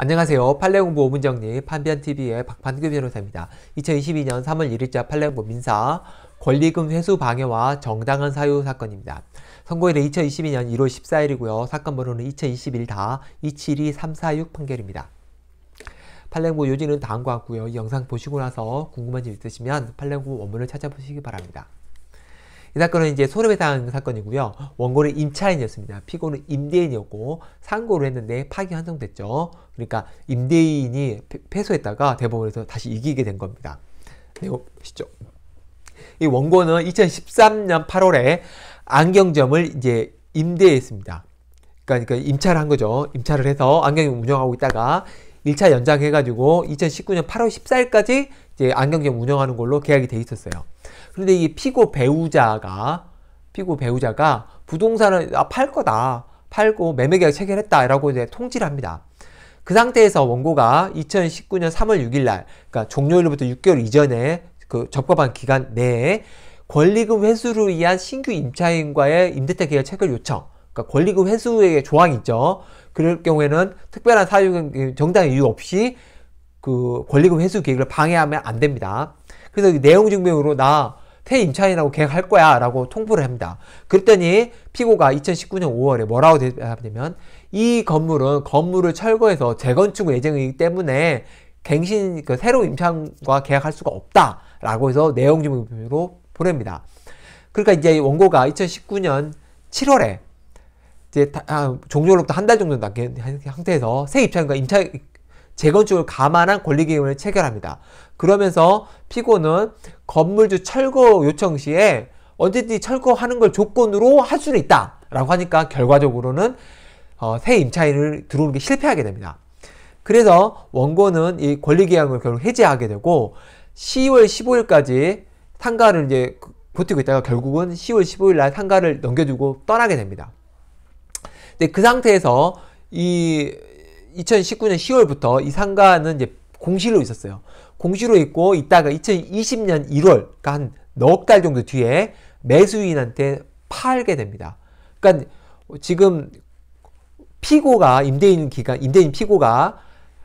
안녕하세요. 판례공부 5분정리 판변TV의 박판규 변호사입니다. 2022년 3월 1일자 판례공부 민사 권리금 회수 방해와 정당한 사유 사건입니다. 선고일은 2022년 1월 14일이고요. 사건 번호는 2021다272346 판결입니다. 판례공부 요지는 다음과 같고요. 영상 보시고 나서 궁금한 점 있으시면 판례공부 원문을 찾아보시기 바랍니다. 이 사건은 이제 손해배상 사건이고요. 원고는 임차인이었습니다. 피고는 임대인이었고 상고를 했는데 파기 환송됐죠. 그러니까 임대인이 패소했다가 대법원에서 다시 이기게 된 겁니다. 내용 네, 보시죠. 이 원고는 2013년 8월에 안경점을 이제 임대했습니다. 그러니까, 그러니까 임차를 한 거죠. 임차를 해서 안경점 운영하고 있다가 1차 연장해가지고 2019년 8월 14일까지 이제 안경점 운영하는 걸로 계약이 돼 있었어요. 그런데 이 피고 배우자가 피고 배우자가 부동산을 아, 팔 거다. 팔고 매매 계약 체결했다라고 이제 통지를 합니다. 그 상태에서 원고가 2019년 3월 6일 날 그러니까 종료일로부터 6개월 이전에 그 적법한 기간 내에 권리금 회수를 위한 신규 임차인과의 임대차 계약 체결 요청 그러니까 권리금 회수의 조항이 있죠. 그럴 경우에는 특별한 사유 정당한 이유 없이 그 권리금 회수 계획을 방해하면 안 됩니다. 그래서 내용 증명으로 나퇴임차인이고 계획할 거야 라고 통보를 합니다. 그랬더니 피고가 2019년 5월에 뭐라고 대답하냐면 이 건물은 건물을 철거해서 재건축 예정이기 때문에 갱신 그 새로 임차인과 계약할 수가 없다 라고 해서 내용 증명으로 보냅니다. 그러니까 이제 원고가 2019년 7월에 이제 아, 종료로부터 한달 정도 남긴 상태에서 새 입찰인과 임차 재건축을 감안한 권리기금을 체결합니다. 그러면서 피고는 건물주 철거 요청 시에 언제든지 철거하는 걸 조건으로 할 수는 있다. 라고 하니까 결과적으로는 어, 새 임차인을 들어오는 게 실패하게 됩니다. 그래서 원고는 이 권리계약을 결국 해지하게 되고 10월 15일까지 상가를 이제 그, 버티고 있다가 결국은 10월 15일 날 상가를 넘겨주고 떠나게 됩니다. 근데 그 상태에서 이 2019년 10월부터 이 상가는 이제 공시로 있었어요. 공시로 있고 있다가 2020년 1월, 그러니까 한 넉 달 정도 뒤에 매수인한테 팔게 됩니다. 그러니까 지금 피고가 임대인 기간, 임대인 피고가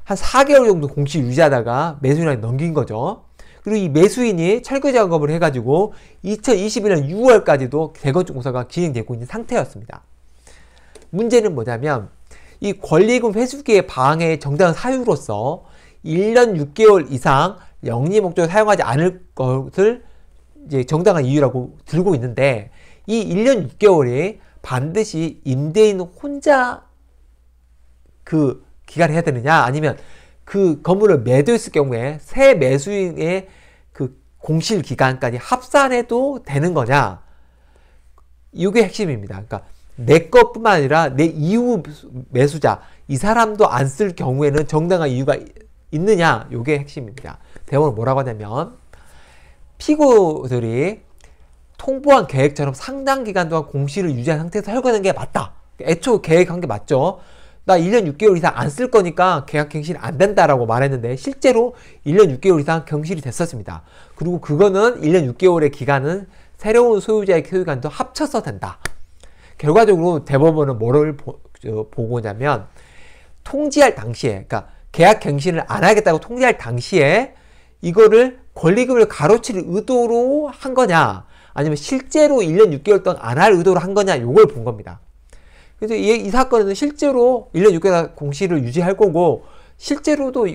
한 4개월 정도 공시 유지하다가 매수인한테 넘긴 거죠. 그리고 이 매수인이 철거 작업을 해가지고 2021년 6월까지도 대건축 공사가 진행되고 있는 상태였습니다. 문제는 뭐냐면 이 권리금 회수기의 방해 정당한 사유로서 1년 6개월 이상 영리 목적을 사용하지 않을 것을 이제 정당한 이유라고 들고 있는데 이 1년 6개월이 반드시 임대인 혼자 그 기간을 해야 되느냐 아니면 그 건물을 매도했을 경우에 새 매수인의 그 공실 기간까지 합산해도 되는 거냐 이게 핵심입니다. 그러니까 내 것뿐만 아니라 내 이후 매수자 이 사람도 안 쓸 경우에는 정당한 이유가 있느냐 요게 핵심입니다. 대원을 뭐라고 하냐면 피고들이 통보한 계획처럼 상당 기간 동안 공시를 유지한 상태에서 해고하는 게 맞다. 애초 계획한 게 맞죠. 나 1년 6개월 이상 안 쓸 거니까 계약 갱신 이안 된다라고 말했는데 실제로 1년 6개월 이상 경실이 됐었습니다. 그리고 그거는 1년 6개월의 기간은 새로운 소유자의 소유관도 합쳐서 된다. 결과적으로 대법원은 뭐를 보, 고냐면 통지할 당시에 그러니까 계약 갱신을 안 하겠다고 통지할 당시에 이거를 권리금을 가로칠 의도로 한 거냐 아니면 실제로 1년 6개월 동안 안 할 의도로 한 거냐 이걸본 겁니다. 그래서 이, 이 사건은 실제로 1년 6개월 공시를 유지할 거고 실제로도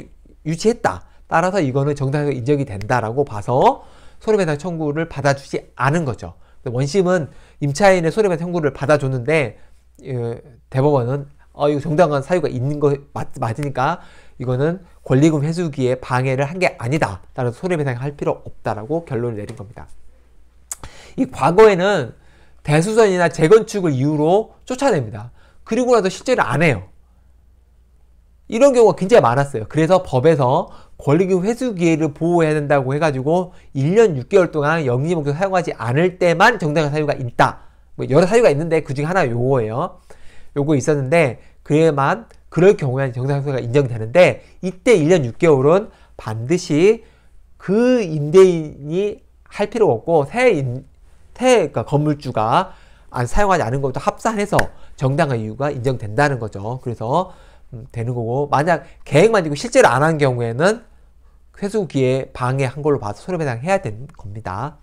유지했다. 따라서 이거는 정당하게 인정이 된다라고 봐서 손해배상 청구를 받아주지 않은 거죠. 네, 원심은 임차인의 소리만 청구를 받아줬는데 예, 대법원은 어, 이거 정당한 사유가 있는 거 맞, 맞으니까 이거는 권리금 회수기에 방해를 한 게 아니다. 따라서 손해배상할 필요 없다라고 결론을 내린 겁니다. 이 과거에는 대수선이나 재건축을 이유로 쫓아냅니다. 그리고 나서 실제로 안 해요. 이런 경우가 굉장히 많았어요. 그래서 법에서 권리금 회수 기회를 보호해야 된다고 해가지고 1년 6개월 동안 영리목적 사용하지 않을 때만 정당한 사유가 있다. 뭐 여러 사유가 있는데 그중 에 하나 요거예요. 요거 있었는데 그에만 그럴 경우에는 정당한 사유가 인정되는데 이때 1년 6개월은 반드시 그 임대인이 할 필요가 없고 새 임, 새 그러니까 건물주가 안 사용하지 않은 것부터 합산해서 정당한 이유가 인정된다는 거죠. 그래서 음, 되는 거고 만약 계획만 있고 실제로 안 한 경우에는 회수기에 방해한 걸로 봐서 손해배상해야 되는 겁니다.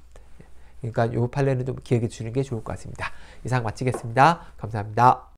그러니까 요 판례는 좀 기억해 주는 게 좋을 것 같습니다. 이상 마치겠습니다. 감사합니다.